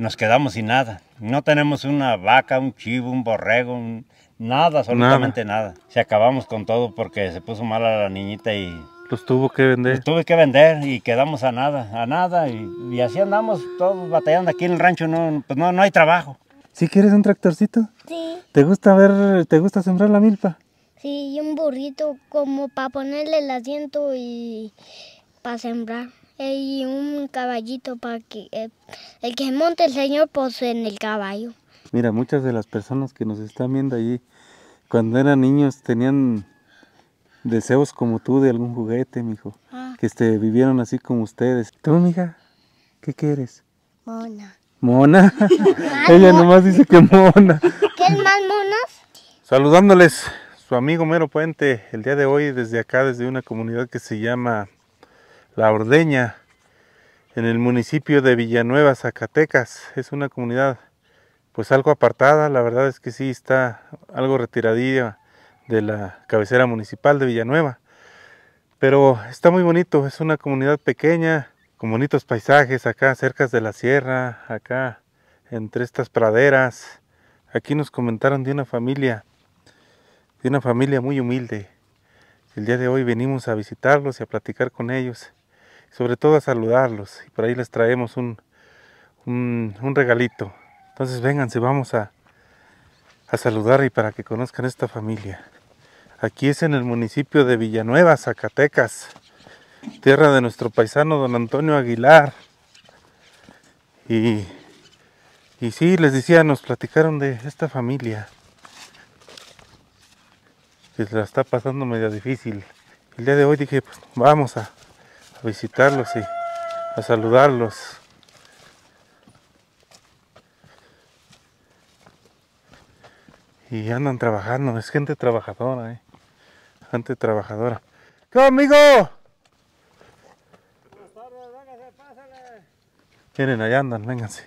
nos quedamos sin nada. No tenemos una vaca, un chivo, un borrego, nada, absolutamente nada. Se acabamos con todo porque se puso mal a la niñita y... Los tuvo que vender. Los tuve que vender y quedamos a nada, a nada. Y, así andamos todos batallando aquí en el rancho, no, pues no, no hay trabajo. ¿Sí quieres un tractorcito? Sí. ¿Te gusta ver, te gusta sembrar la milpa? Sí, y un burrito como para ponerle el asiento y para sembrar y un caballito para que eh, el que monte el Señor posee pues, en el caballo. Mira, muchas de las personas que nos están viendo allí, cuando eran niños tenían deseos como tú de algún juguete, mijo, hijo. Ah. que este, vivieron así como ustedes. ¿Tú, mija, qué quieres? Mona. ¿Mona? Ella nomás dice que mona. ¿Qué más monas? Saludándoles su amigo Mero Puente el día de hoy desde acá, desde una comunidad que se llama la Ordeña, en el municipio de Villanueva, Zacatecas. Es una comunidad pues algo apartada, la verdad es que sí está algo retiradilla de la cabecera municipal de Villanueva. Pero está muy bonito, es una comunidad pequeña, con bonitos paisajes acá cerca de la sierra, acá entre estas praderas. Aquí nos comentaron de una familia, de una familia muy humilde. El día de hoy venimos a visitarlos y a platicar con ellos sobre todo a saludarlos. Y por ahí les traemos un, un, regalito. Entonces vénganse, vamos a, a saludar y para que conozcan esta familia. Aquí es en el municipio de Villanueva, Zacatecas, tierra de nuestro paisano don Antonio Aguilar. Y, y sí, les decía, nos platicaron de esta familia que la está pasando medio difícil. El día de hoy dije, pues vamos a, visitarlos y a saludarlos. Y andan trabajando, es gente trabajadora, eh. gente trabajadora. ¡Qué amigo! Miren, allá andan, vénganse.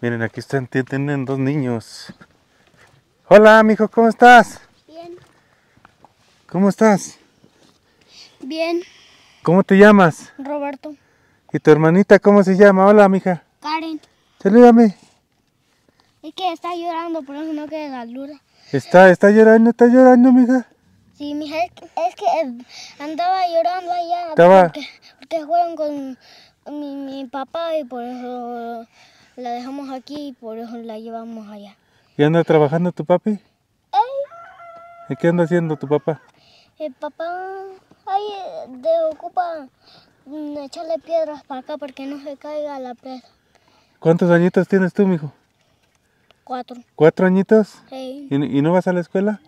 Miren, aquí están, tienen dos niños. Hola, mijo, ¿cómo estás? Bien. ¿Cómo estás? Bien. ¿Cómo te llamas? Roberto. ¿Y tu hermanita cómo se llama? Hola, mija. Karen. Salúdame. Es que está llorando, por eso no queda saluda. Está, está llorando, está llorando, mija. Sí, mija, es que, andaba llorando allá ¿Estaba? Porque, juegan con mi, mi papá y por eso la dejamos aquí y por eso la llevamos allá. ¿Y anda trabajando tu papi? ¿Y qué anda haciendo tu papá? El papá ahí de ocupa mm, echarle piedras para acá para que no se caiga la presa. ¿Cuántos añitos tienes tú, mijo? Cuatro. ¿Cuatro añitos? Sí. ¿Y, no vas a la escuela?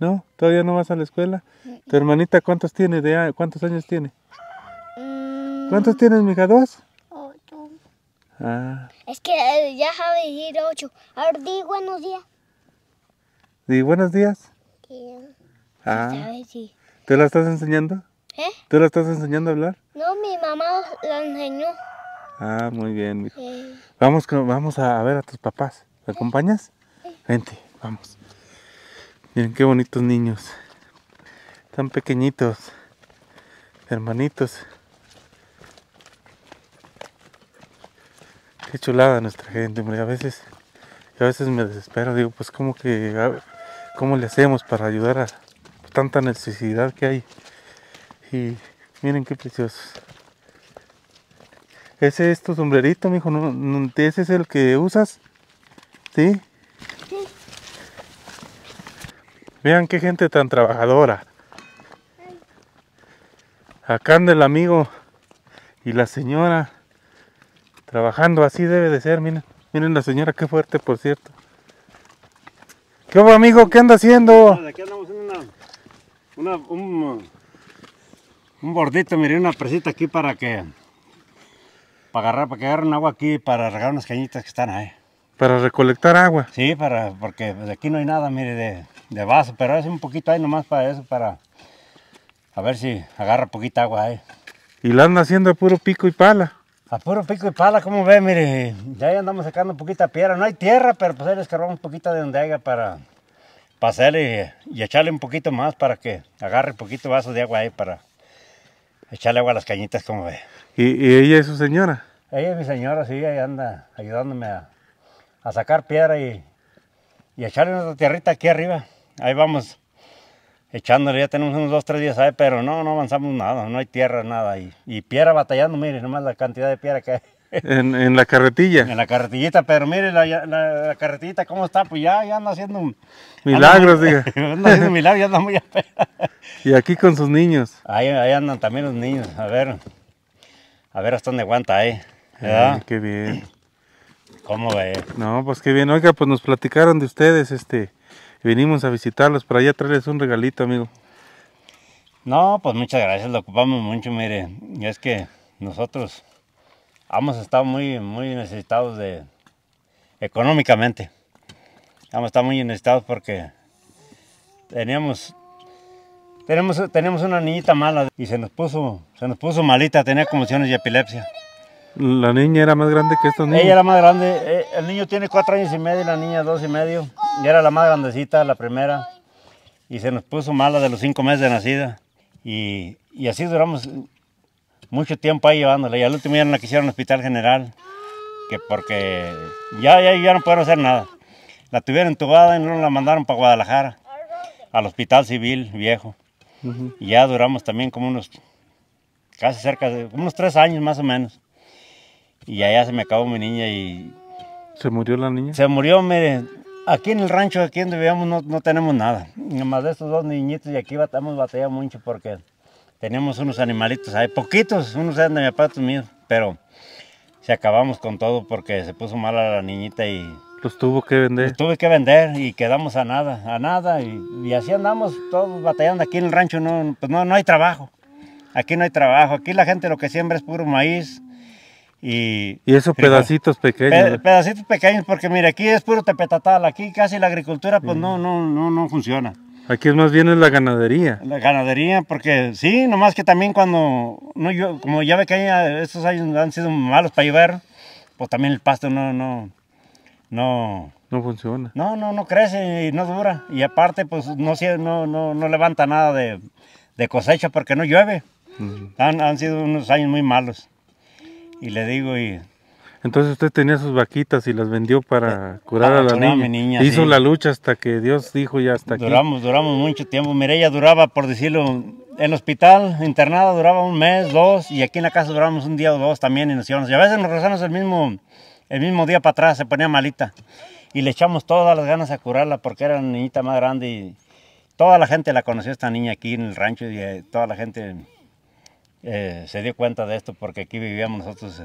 ¿No? ¿Todavía no vas a la escuela? ¿Tu hermanita cuántos tiene? De, ¿Cuántos años tiene? Mm. ¿Cuántos tienes, mija? ¿Dos? Ocho. Ah. Es que eh, ya sabe ir ocho. A ver, di buenos días. ¿Di buenos días? Ah. sí. ¿Te la estás enseñando? ¿Eh? ¿Te la estás enseñando a hablar? No, mi mamá la enseñó. Ah, muy bien, Vamos, vamos a ver a tus papás. ¿Te acompañas? Vente, vamos. Miren qué bonitos niños. Tan pequeñitos. Hermanitos. Qué chulada nuestra gente, hombre. A veces, a veces me desespero. Digo, pues como que, ¿cómo le hacemos para ayudar a, tanta necesidad que hay. Y miren qué preciosos. Ese es tu sombrerito, mijo. ¿No, ese es el que usas. ¿Sí? Vean qué gente tan trabajadora. Acá anda el amigo y la señora trabajando. Así debe de ser, miren. Miren la señora, qué fuerte, por cierto. ¿Qué amigo? ¿Qué anda haciendo? Aquí andamos en una una, un, bordito, mire, una presita aquí para que para agarrar, para que agarren agua aquí para regar unas cañitas que están ahí. Para recolectar agua. Sí, para, porque aquí no hay nada, mire, de, de vaso, pero es un poquito ahí nomás para eso, para a ver si agarra poquita agua ahí. Y la andan haciendo a puro pico y pala. A puro pico y pala, como ve, mire, ya ahí andamos sacando poquita piedra. No hay tierra, pero pues ahí les un poquita de donde haya para pasarle y, echarle un poquito más para que agarre un poquito vaso de agua ahí para echarle agua a las cañitas como ve. ¿Y, ella es su señora? Ella es mi señora, sí, ahí anda ayudándome a, sacar piedra y, y echarle nuestra tierrita aquí arriba. Ahí vamos echándole, ya tenemos unos dos, tres días ahí, pero no, no avanzamos nada, no hay tierra, nada. Y, y piedra batallando, miren nomás la cantidad de piedra que hay. En, la carretilla. En la carretillita, pero mire la, la, cómo está, pues ya, ya anda haciendo... Milagros, diga. anda haciendo milagros, ya anda muy Y aquí con sus niños. Ahí, andan también los niños, a ver, a ver hasta dónde aguanta ahí. Eh, qué bien. ¿Cómo ve? No, pues qué bien. Oiga, pues nos platicaron de ustedes, este, vinimos a visitarlos, para allá traerles un regalito, amigo. No, pues muchas gracias, lo ocupamos mucho, mire, Y es que nosotros hemos estado muy, muy necesitados de económicamente. Hemos estado muy necesitados porque teníamos tenemos, tenemos una niñita mala y se nos puso, se nos puso malita, tenía convulsiones y epilepsia. ¿La niña era más grande que estos niños? Ella era más grande, eh, el niño tiene cuatro años y medio y la niña dos y medio. Y era la más grandecita, la primera. Y se nos puso mala de los cinco meses de nacida. Y, y así duramos mucho tiempo ahí llevándola. Y al último día no la quisieron hospital general, que porque ya, ya, ya no pudieron hacer nada. La tuvieron entubada y no la mandaron para Guadalajara, al hospital civil viejo. Y ya duramos también como unos, casi cerca de, unos tres años más o menos. Y allá se me acabó mi niña y... ¿Se murió la niña? Se murió, mire, Aquí en el rancho, aquí donde vivíamos, no, tenemos nada. Nada más de estos dos niñitos y aquí batamos batalla mucho porque Teníamos unos animalitos ahí, poquitos, unos eran de mi papá, pero se acabamos con todo porque se puso mal a la niñita y... Los tuvo que vender. tuve que vender y quedamos a nada, a nada. Y, así andamos todos batallando. Aquí en el rancho no, pues no, hay trabajo. Aquí no hay trabajo. Aquí la gente lo que siembra es puro maíz, y, y, esos pedacitos pequeños. pedacitos pequeños, porque mire aquí es puro tepetatal, aquí casi la agricultura pues no, no, no, no funciona. Aquí es más bien es la ganadería. La ganadería, porque sí, nomás que también cuando, no, yo, como ya ve que ah, estos años han sido malos para llover, pues también el pasto no, no, no. No funciona. No, no, no crece y no dura. Y aparte, pues no, no, no, no levanta nada de, de cosecha porque no llueve. han, han sido unos años muy malos. Y le digo, y entonces usted tenía sus vaquitas y las vendió para eh, curar a la niña. niña. Hizo la lucha hasta que Dios dijo ya hasta duramos, aquí. Duramos mucho tiempo. Mire, ella duraba, por decirlo, en el hospital, internada, duraba un mes, dos, y aquí en la casa duramos un día o dos también y nos íbamos. Y a veces nos regresamos el mismo, el mismo día para atrás, se ponía malita. Y le echamos todas las ganas a curarla porque era una niñita más grande y toda la gente la conoció esta niña aquí en el rancho y eh, toda la gente eh, se dio cuenta de esto porque aquí vivíamos nosotros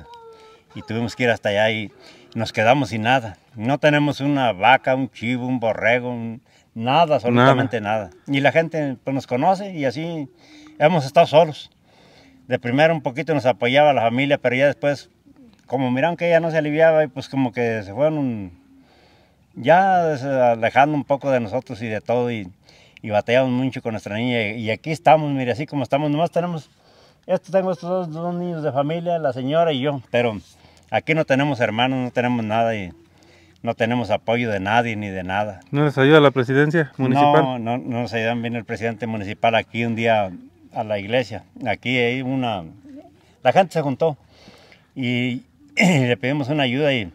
y tuvimos que ir hasta allá y nos quedamos sin nada. No tenemos una vaca, un chivo, un borrego, nada, absolutamente nada. Y la gente pues, nos conoce y así hemos estado solos. De primero un poquito nos apoyaba la familia, pero ya después, como miraron que ella no se aliviaba, y pues como que se fueron ya alejando un poco de nosotros y de todo, y, y batallamos mucho con nuestra niña. Y, aquí estamos, mire, así como estamos, nomás tenemos, esto tengo estos dos, dos niños de familia, la señora y yo, pero Aquí no tenemos hermanos, no tenemos nada y no tenemos apoyo de nadie ni de nada. ¿No les ayuda la presidencia municipal? No, no, nos ayudan bien el presidente municipal aquí un día a la iglesia. Aquí hay una... La gente se juntó y, le pedimos una ayuda y...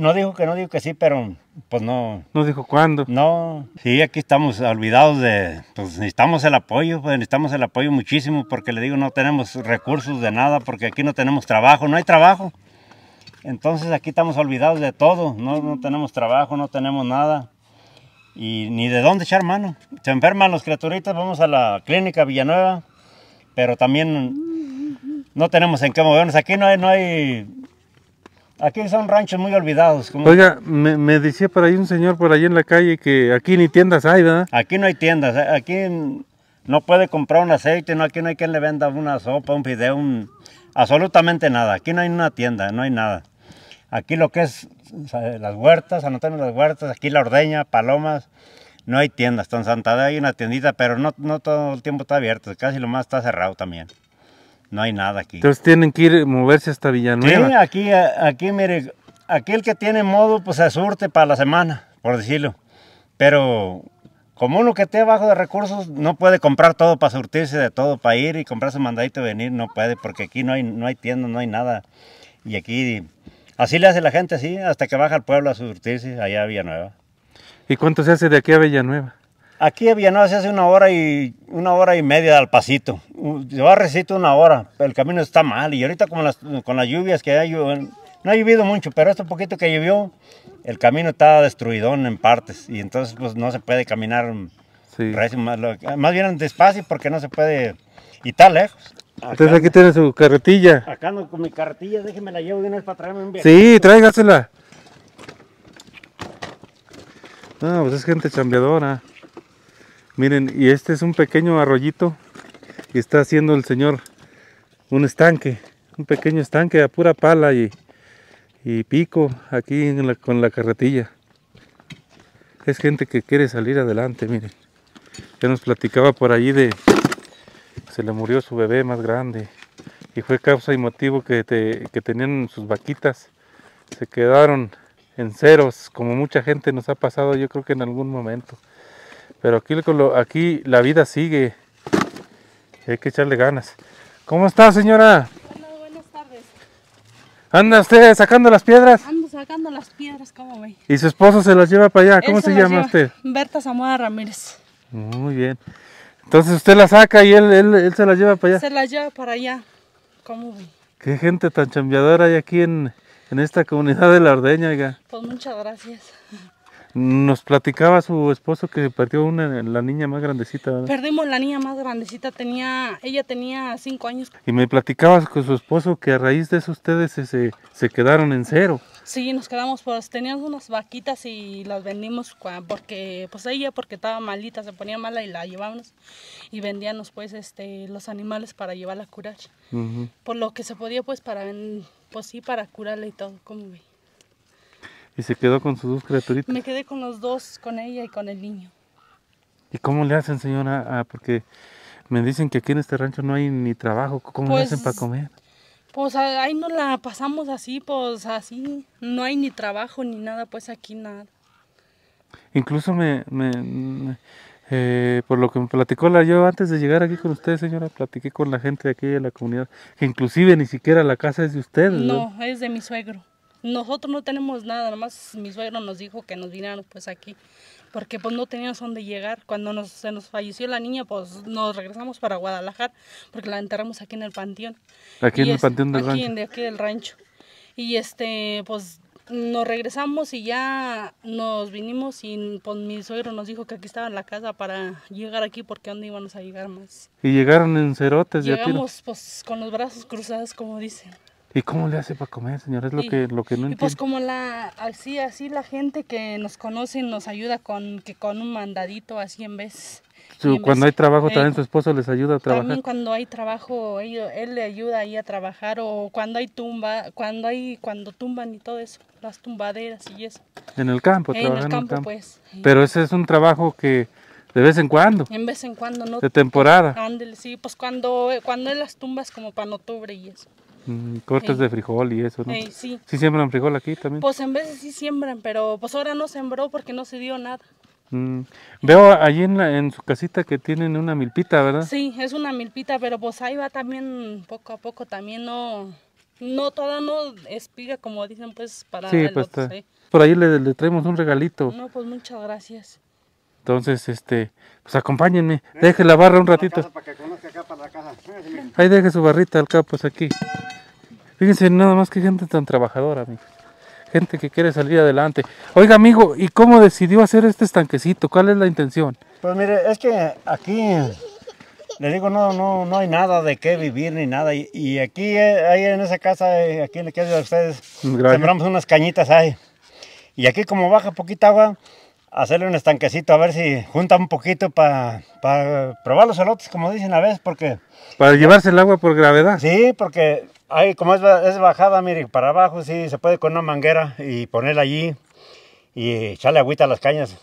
No dijo que no, dijo que sí, pero pues no. ¿No dijo cuándo? No, sí, aquí estamos olvidados de, pues necesitamos el apoyo, pues necesitamos el apoyo muchísimo porque le digo, no tenemos recursos de nada, porque aquí no tenemos trabajo, no hay trabajo. Entonces aquí estamos olvidados de todo, no, tenemos trabajo, no tenemos nada y ni de dónde echar mano. Se enferman los criaturitos, vamos a la clínica Villanueva, pero también no tenemos en qué movernos. Aquí no hay, no hay, aquí son ranchos muy olvidados. Oiga, me, decía por ahí un señor por ahí en la calle que aquí ni tiendas hay, ¿verdad? Aquí no hay tiendas, eh, aquí no puede comprar un aceite, no, aquí no hay quien le venda una sopa, un fideo, un... absolutamente nada. Aquí no hay una tienda, no hay nada. Aquí lo que es las huertas, anotando las huertas, aquí la ordeña, palomas, no hay tiendas. en Santa hay una tiendita, pero no, no todo el tiempo está abierto, casi lo más está cerrado también. No hay nada aquí. Entonces tienen que ir moverse hasta Villanueva. Sí, aquí, eh, aquí mire, aquí el que tiene modo pues se surte para la semana, por decirlo. Pero como uno que esté bajo de recursos no puede comprar todo para surtirse de todo, para ir y comprar su mandadito y venir, no puede, porque aquí no hay, no hay tienda, no hay nada. Y aquí Así le hace la gente, así, hasta que baja al pueblo a surtirse allá a Villanueva. ¿Y cuánto se hace de aquí a Villanueva? Aquí a Villanueva se hace una hora y una hora y media al pasito. Se va recito una hora, el camino está mal. Y ahorita con las, con las lluvias que hay, no ha llovido mucho, pero este poquito que llovió, el camino está destruidón en partes. Y entonces pues no se puede caminar más, más bien despacio porque no se puede... Y está lejos. Entonces aquí tiene su carretilla. Acá no, con mi carretilla, déjeme la llevo de una para traerme un Sí, tráigasela. No, pues es gente chambeadora. Miren, y este es un pequeño arroyito y está haciendo el señor un estanque, un pequeño estanque a pura pala y, pico aquí con la carretilla. Es gente que quiere salir adelante, miren. Ya nos platicaba por allí de, se le murió su bebé más grande y fue causa y motivo que, tenían sus vaquitas. Se quedaron en ceros, como mucha gente nos ha pasado yo creo que en algún momento. Pero aquí, aquí la vida sigue, hay que echarle ganas. ¿Cómo está señora? buenas tardes. ¿Anda usted sacando las piedras? Ando sacando las piedras, ¿cómo ¿Y su esposo se las lleva para allá? ¿Cómo se, llama usted? Berta Zamora Ramírez. Muy bien. Entonces usted la saca y él, él, él se la lleva para allá. Se la lleva para allá. ¿Cómo Qué gente tan chambeadora hay aquí en, en esta comunidad de la ordeña, oiga. Pues muchas gracias. Nos platicaba su esposo que perdió una, la niña más grandecita, Perdimos la niña más grandecita, tenía, ella tenía cinco años. Y me platicaba con su esposo que a raíz de eso ustedes se, se, se quedaron en cero. Sí, nos quedamos, pues teníamos unas vaquitas y las vendimos porque, pues ella porque estaba malita, se ponía mala y la llevábamos y vendíamos pues este, los animales para llevarla a curar. Por lo que se podía pues para, pues sí, para curarla y todo, como ve. ¿Y se quedó con sus dos criaturitas? Me quedé con los dos, con ella y con el niño. ¿Y cómo le hacen señora? Ah, porque me dicen que aquí en este rancho no hay ni trabajo, ¿cómo le pues, hacen para comer? Pues ahí no la pasamos así, pues así. No hay ni trabajo ni nada, pues aquí nada. Incluso me, me, eh, por lo que me platicó la yo antes de llegar aquí con usted, señora, platiqué con la gente de aquí de la comunidad, que inclusive ni siquiera la casa es de usted. No, es de mi suegro. Nosotros no tenemos nada, nada más mi suegro nos dijo que nos vinieran pues aquí porque pues no teníamos dónde llegar. Cuando nos, se nos falleció la niña, pues nos regresamos para Guadalajara, porque la enterramos aquí en el panteón. Aquí en el panteón del aquí En, aquí del rancho. Y este, pues nos regresamos y ya nos vinimos y pues, mi suegro nos dijo que aquí estaba la casa para llegar aquí porque dónde íbamos a llegar más. Y llegaron en cerotes. Llegamos ya pues con los brazos cruzados como dicen. ¿Y cómo le hace para comer, señor? Es lo que lo que no pues, entiendo. pues como la así así la gente que nos conoce nos ayuda con que con un mandadito así en vez. cuando hay trabajo también eh, su esposo les ayuda a trabajar. También cuando hay trabajo él, le ayuda ahí a trabajar o cuando hay tumba, cuando hay cuando tumban y todo eso, las tumbaderas y eso. En el campo, trabajan en el campo, en el campo. pues. Pero ese es un trabajo que de vez en cuando. En vez en cuando, ¿no? De temporada. Ándale, sí, pues cuando, cuando las tumbas como para octubre y eso. Mm, cortes de frijol y eso, ¿no? sí. siembran frijol aquí también? Pues en veces sí siembran, pero pues ahora no sembró porque no se dio nada. Mm, eh. Veo allí en, en, su casita que tienen una milpita, ¿verdad? Sí, es una milpita, pero pues ahí va también poco a poco, también no, no toda no espiga como dicen pues para... Sí, pues por ahí le, le, traemos un regalito. No, pues muchas gracias. Entonces, este, pues acompáñenme, deje la barra un ratito. Ahí deje su barrita al pues aquí. Fíjense nada más que gente tan trabajadora, amigos. Gente que quiere salir adelante. Oiga, amigo, ¿y cómo decidió hacer este estanquecito? ¿Cuál es la intención? Pues mire, es que aquí le digo, no, no, no hay nada de qué vivir ni nada. Y, aquí, eh, ahí en esa casa, eh, aquí le quedo a ustedes, sembramos unas cañitas ahí. Y aquí como baja poquita agua, hacerle un estanquecito, a ver si junta un poquito para probar los salotes, como dicen a veces, porque... Para llevarse el agua por gravedad. Sí, porque ahí como es, bajada, mire, para abajo sí se puede con una manguera y ponerla allí y echarle agüita a las cañas.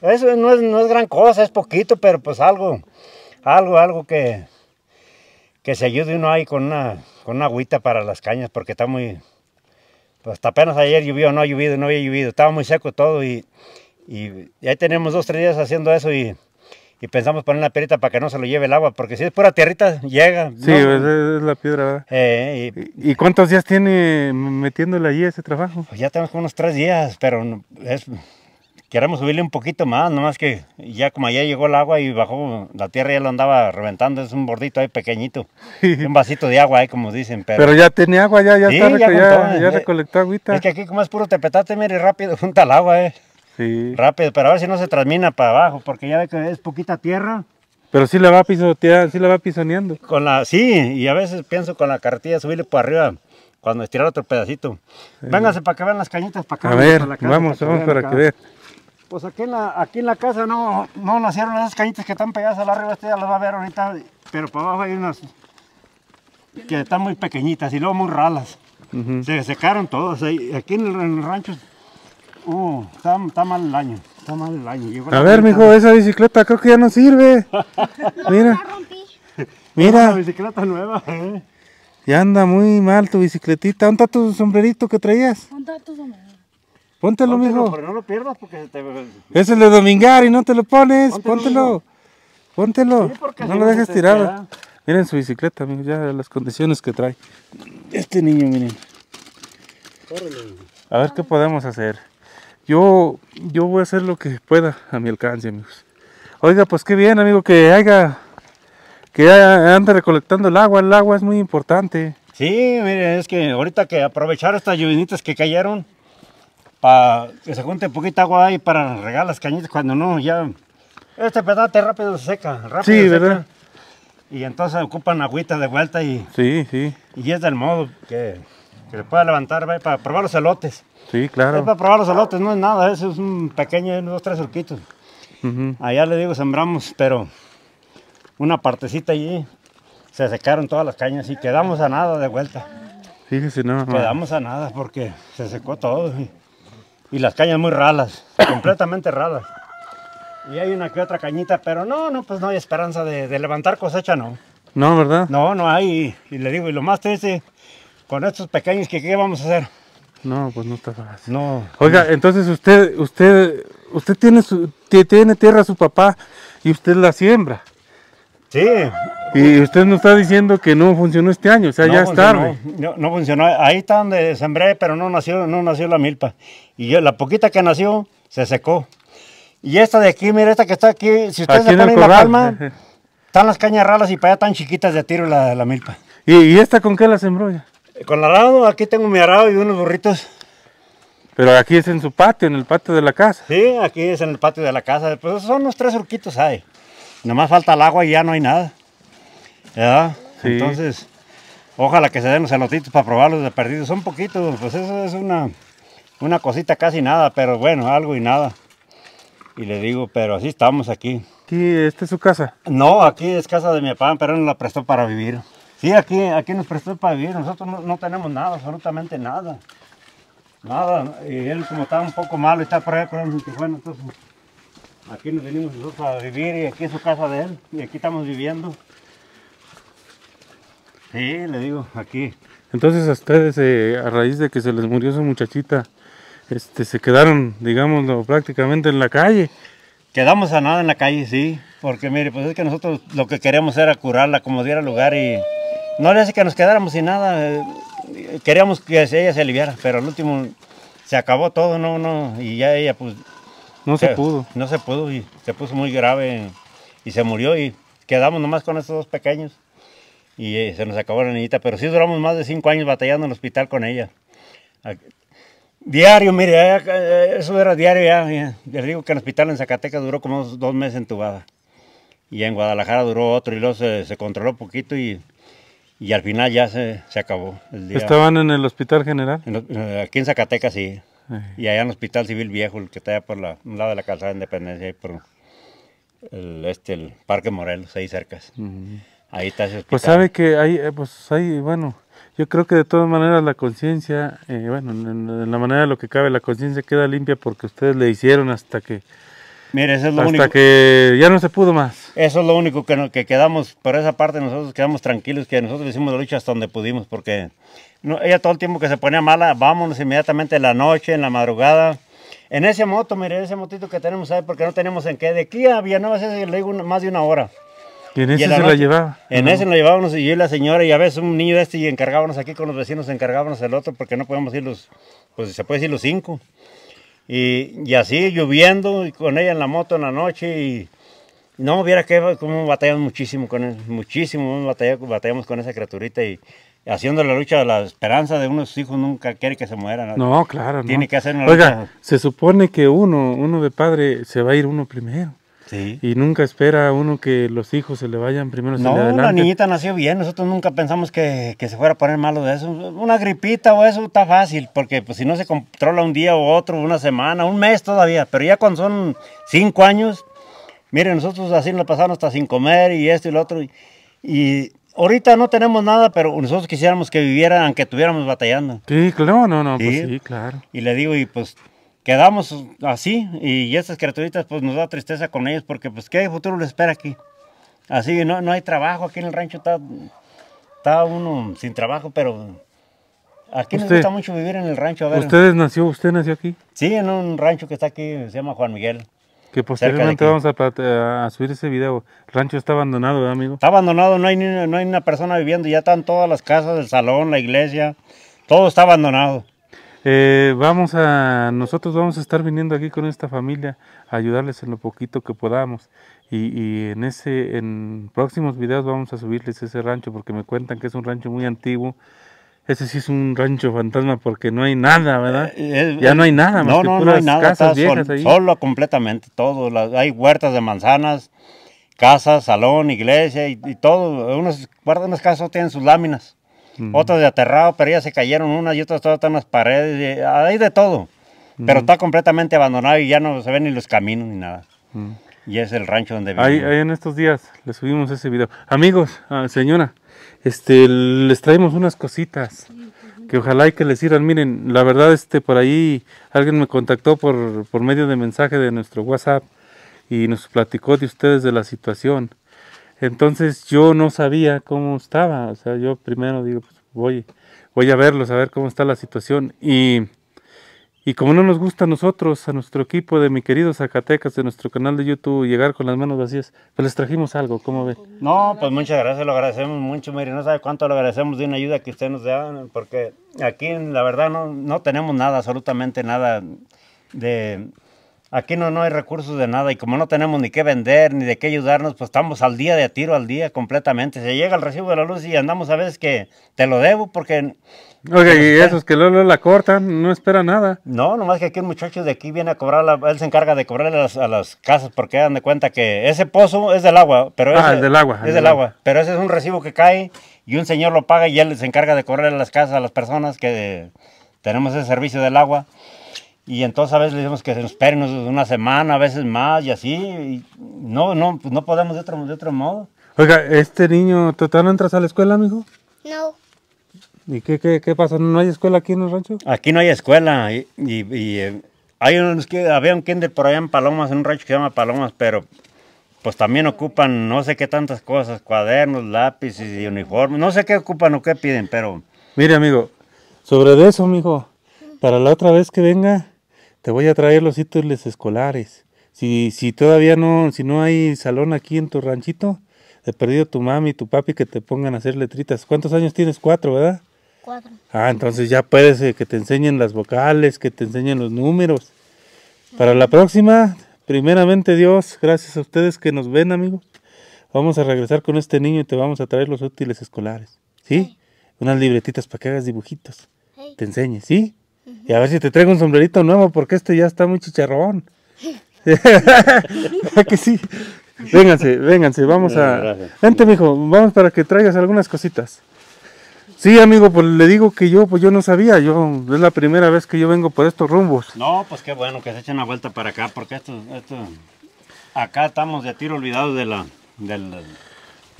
Eso no es, gran cosa, es poquito, pero pues algo, algo, algo que, que se ayude uno ahí con una, con una agüita para las cañas, porque está muy... Pues hasta apenas ayer llovió, no ha llovido, no había llovido, estaba muy seco todo y y ahí tenemos dos, tres días haciendo eso y, pensamos poner una perita para que no se lo lleve el agua, porque si es pura tierrita, llega. Sí, pues, es, la piedra. Eh, y, cuántos días tiene metiéndole allí ese trabajo? Pues ya tenemos como unos tres días, pero es, queremos subirle un poquito más, nomás que ya como allá llegó el agua y bajó, la tierra ya lo andaba reventando, es un bordito ahí pequeñito, un vasito de agua ahí como dicen. Pero, pero ya tiene agua, ya, ya, ya eh, recolectó agüita. Es que aquí como es puro tepetate, mire, rápido junta el agua, eh. Rápido, pero a ver si no se transmina para abajo, porque ya ve que es poquita tierra. Pero sí la va pisoteando, sí la va pisoneando. Con la, sí, y a veces pienso con la cartilla subirle para arriba cuando estirar otro pedacito. Sí. Véngase para que vean las cañitas para acá. A ver, vamos, vamos para que vean. Pues aquí en la, casa no, nacieron esas cañitas que están pegadas a arriba, usted ya las va a ver ahorita, pero para abajo hay unas que están muy pequeñitas y luego muy ralas. Se secaron todas. Aquí en el rancho Uh, está, mal el año, está mal el año. a ver, mijo, esa bicicleta creo que ya no sirve. Mira. Mira. Eh. Ya anda muy mal tu bicicletita. ¿Dónde tu sombrerito que traías? ¿Dónde tu Póntelo, mijo. no lo pierdas porque te... Es el de domingar y no te lo pones. Póntelo. Póntelo. no lo dejes tirado. Miren su bicicleta, mijo, ya las condiciones que trae. Este niño, miren. A ver qué podemos hacer. Yo, yo voy a hacer lo que pueda a mi alcance, amigos. Oiga, pues qué bien, amigo, que haya que ande recolectando el agua. El agua es muy importante. Sí, mire, es que ahorita que aprovechar estas lluvinitas que cayeron para que se junte un de agua ahí para regar las cañitas cuando no, ya este pedate rápido se seca, rápido Sí, ¿verdad? y entonces ocupan agüita de vuelta y... Sí, sí. Y es del modo que, que le pueda levantar para probar los elotes. Sí, claro. Es para probar los elotes, no es nada, es un pequeño, dos, tres surquitos. Allá le digo, sembramos, pero una partecita allí, se secaron todas las cañas y quedamos a nada de vuelta. Fíjese, no. Quedamos a nada porque se secó todo y, las cañas muy ralas, completamente ralas. Y hay una que otra cañita, pero no, no, pues no hay esperanza de, levantar cosecha, no. No, ¿verdad? No, no hay. Y, le digo, y lo más triste, con estos pequeños que qué vamos a hacer. No, pues no está fácil. No. Oiga, entonces usted, usted, usted tiene su, tiene tierra su papá y usted la siembra. Sí. Y usted nos está diciendo que no funcionó este año, o sea, ya es tarde. No, no, funcionó. Ahí está donde sembré, pero no nació, no nació la milpa. Y la poquita que nació, se secó. Y esta de aquí, mira, esta que está aquí, si ustedes aquí la palma, están las cañas raras y para allá tan chiquitas de tiro la, milpa. ¿Y, ¿Y, esta con qué la sembró ya? Eh, con el arado, aquí tengo mi arado y unos burritos. Pero aquí es en su patio, en el patio de la casa. Sí, aquí es en el patio de la casa. Pues son los tres surquitos hay. Nomás falta el agua y ya no hay nada. ¿Ya? Sí. Entonces, ojalá que se den los elotitos para probarlos de perdidos. Son poquitos, pues eso es una, cosita casi nada, pero bueno, algo y nada. Y le digo, pero así estamos aquí. ¿Aquí esta es su casa? No, aquí es casa de mi papá, pero él no la prestó para vivir. Sí, aquí, aquí nos prestó para vivir, nosotros no, tenemos nada, absolutamente nada. Nada, y él como estaba un poco malo, está por ahí con el entonces aquí nos venimos nosotros a vivir y aquí es su casa de él y aquí estamos viviendo. Sí, le digo, aquí. Entonces a ustedes, eh, a raíz de que se les murió esa muchachita, este, se quedaron, digámoslo, prácticamente en la calle. Quedamos a nada en la calle, sí, porque mire, pues es que nosotros lo que queríamos era curarla como diera lugar y... No le hace que nos quedáramos sin nada. Eh, queríamos que ella se aliviara, pero al último se acabó todo, no, no. Y ya ella, pues. No se, eh, pudo. No se pudo y se puso muy grave y se murió y quedamos nomás con estos dos pequeños. Y eh, se nos acabó la niñita, pero sí duramos más de cinco años batallando en el hospital con ella. Ah, diario, mire, eso era diario ya, Les digo que en el hospital en Zacatecas duró como dos meses entubada. Y en Guadalajara duró otro y luego se, se controló poquito y y al final ya se, se acabó. El día. ¿Estaban en el Hospital General? Eh, aquí en Zacatecas, sí. Y allá en el Hospital Civil Viejo, el que está allá por la, un lado de la calzada de Independencia, por el, este, el Parque Morelos, ahí cerca. Ahí está ese hospital. Pues sabe que hay, eh, pues bueno, yo creo que de todas maneras la conciencia, eh, bueno, en, la manera de lo que cabe, la conciencia queda limpia porque ustedes le hicieron hasta que Mire, eso es lo Hasta que ya no se pudo más. Eso es lo único que, que quedamos, por esa parte nosotros quedamos tranquilos, que nosotros hicimos la lucha hasta donde pudimos, porque no, ella todo el tiempo que se ponía mala, vámonos inmediatamente en la noche, en la madrugada. En ese moto, mire, ese motito que tenemos, ahí, Porque no tenemos en qué. De aquí a Villanueva, ese le digo más de una hora. ¿Y en ese se la llevaba? En no. ese llevábamos y yo y la señora, y a veces un niño este, y encargábamos aquí con los vecinos, encargábamos el otro, porque no podíamos ir los, pues se puede decir los cinco. Y, así lloviendo y con ella en la moto en la noche y no hubiera que como batallamos muchísimo con muchísimo batallamos, con esa criaturita y haciendo la lucha la esperanza de unos hijos nunca quiere que se mueran. No, no claro, tiene que hacer Oiga, se supone que uno, uno de padre se va a ir uno primero. Y nunca espera uno que los hijos se le vayan primero. No, una niñita nació bien. Nosotros nunca pensamos que, se fuera a poner malo de eso. Una gripita o eso está fácil, porque pues, si no se controla un día u otro, una semana, un mes todavía. Pero ya cuando son cinco años, miren, nosotros así nos pasamos hasta sin comer y esto y lo otro. y, ahorita no tenemos nada, pero nosotros quisiéramos que vivieran, aunque estuviéramos batallando. Sí, claro, no, no, pues sí, claro. Y le digo, y pues quedamos así y estas criaturitas pues nos da tristeza con ellos porque pues qué futuro les espera aquí. Así no, no hay trabajo aquí en el rancho, está, está uno sin trabajo, pero aquí nos gusta mucho vivir en el rancho. A ver. ¿Ustedes nació, usted nació aquí? Sí, en un rancho que está aquí, se llama Juan Miguel. Que posteriormente vamos a, subir ese video. El rancho está abandonado, amigo? Está abandonado, no hay, ni, no hay una persona viviendo, ya están todas las casas, el salón, la iglesia, todo está abandonado. Eh, vamos a, nosotros vamos a estar viniendo aquí con esta familia a ayudarles en lo poquito que podamos. Y, en ese, en próximos videos vamos a subirles ese rancho porque me cuentan que es un rancho muy antiguo. Ese sí es un rancho fantasma porque no hay nada, ¿verdad? Eh, eh, ya no hay nada, no, no, no hay nada, casas Solo completamente todo. hay huertas de manzanas, casas, salón, iglesia y, todo. Unos, unas casas tienen sus láminas. Otros de aterrado, pero ya se cayeron unas y otras todas en las paredes, y ah, hay de todo. Pero está completamente abandonado y ya no se ven ni los caminos ni nada. Y es el rancho donde vivimos. Ahí, en estos días le subimos ese video. Amigos, ah, señora, este, les traemos unas cositas pues, que ojalá que les sirvan. Miren, la verdad, este, por ahí alguien me contactó por, por medio de mensaje de nuestro WhatsApp y nos platicó de ustedes de la situación. Entonces yo no sabía cómo estaba, o sea, yo primero digo, pues voy, voy a verlos, a ver cómo está la situación. Y, y como no nos gusta a nosotros, a nuestro equipo de mi querido Zacatecas, de nuestro canal de YouTube, llegar con las manos vacías, pues les trajimos algo, ¿cómo ven? No, pues muchas gracias, lo agradecemos mucho, mire, no sabe cuánto lo agradecemos de una ayuda que usted nos da, porque aquí la verdad no, no tenemos nada, absolutamente nada de Aquí no, no hay recursos de nada y como no tenemos ni qué vender ni de qué ayudarnos, pues estamos al día de tiro, al día completamente. Se llega al recibo de la luz y andamos a veces que te lo debo porque... Oye, pues y esos que luego la cortan, no espera nada. No, nomás que aquí un muchacho de aquí viene a cobrar, él se encarga de cobrarle a las, casas porque dan de cuenta que ese pozo es del agua, pero... Ah, es del agua. Es del agua. agua, pero ese es un recibo que cae y un señor lo paga y él se encarga de cobrarle a las casas, a las personas que tenemos ese servicio del agua. Y entonces a veces le decimos que se nos esperen una semana, a veces más y así. no, no, pues no podemos de otro, de otro modo. Oiga, ¿este niño, ¿todavía no entras a la escuela, mijo? No. ¿Y qué, qué, qué, pasa? ¿No hay escuela aquí en el rancho? Aquí no hay escuela. Y, y, eh, hay unos que, había un kinder por allá en Palomas, en un rancho que se llama Palomas, pero pues también ocupan no sé qué tantas cosas, cuadernos, lápices y uniformes. No sé qué ocupan o qué piden, pero... Mire, amigo, sobre eso, mijo, para la otra vez que venga, te voy a traer los útiles escolares. Si, si todavía no, si no hay salón aquí en tu ranchito, he perdido tu mami y tu papi que te pongan a hacer letritas. ¿Cuántos años tienes? Cuatro, ¿verdad? Cuatro. Ah, entonces ya puedes eh, que te enseñen las vocales, que te enseñen los números. Para la próxima, primeramente Dios, gracias a ustedes que nos ven, amigos. Vamos a regresar con este niño y te vamos a traer los útiles escolares. ¿Sí? Unas libretitas para que hagas dibujitos. Te enseñe, ¿sí? Y a ver si te traigo un sombrerito nuevo, porque este ya está muy chicharrón. que sí. Vénganse, vénganse, vamos a. Vente, mijo, vamos para que traigas algunas cositas. Sí, amigo, pues le digo que yo, pues yo no sabía, yo es la primera vez que yo vengo por estos rumbos. No, pues qué bueno que se echen una vuelta para acá, porque esto, esto acá estamos de tiro olvidados de la,